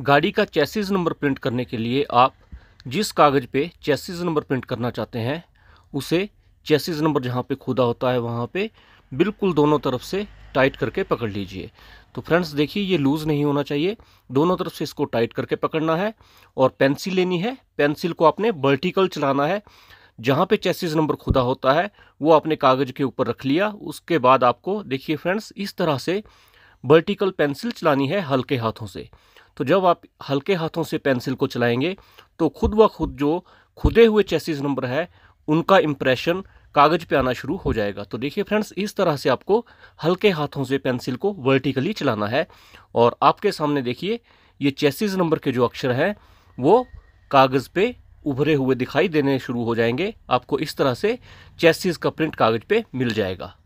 गाड़ी का चैसीज number print करने के लिए आप जिस कागज़ पे चैसीज नंबर प्रिंट करना चाहते हैं उसे चेसिस नंबर जहाँ पे खुदा होता है वहाँ पे बिल्कुल दोनों तरफ से टाइट करके पकड़ लीजिए तो फ्रेंड्स देखिए ये लूज़ नहीं होना चाहिए दोनों तरफ से इसको टाइट करके पकड़ना है और पेंसिल लेनी है पेंसिल को आपने वर्टिकल चलाना है जहाँ पे चेसिस नंबर खुदा होता है वो आपने कागज़ के ऊपर रख लिया उसके बाद आपको देखिए फ्रेंड्स इस तरह से वर्टिकल पेंसिल चलानी है हल्के हाथों से तो जब आप हल्के हाथों से पेंसिल को चलाएंगे तो खुद ब खुद जो खुदे हुए चेसिस नंबर है उनका इम्प्रेशन कागज़ पे आना शुरू हो जाएगा तो देखिए फ्रेंड्स इस तरह से आपको हल्के हाथों से पेंसिल को वर्टिकली चलाना है और आपके सामने देखिए ये चेसिस नंबर के जो अक्षर हैं वो कागज़ पे उभरे हुए दिखाई देने शुरू हो जाएंगे आपको इस तरह से चेसिस का प्रिंट कागज़ पे मिल जाएगा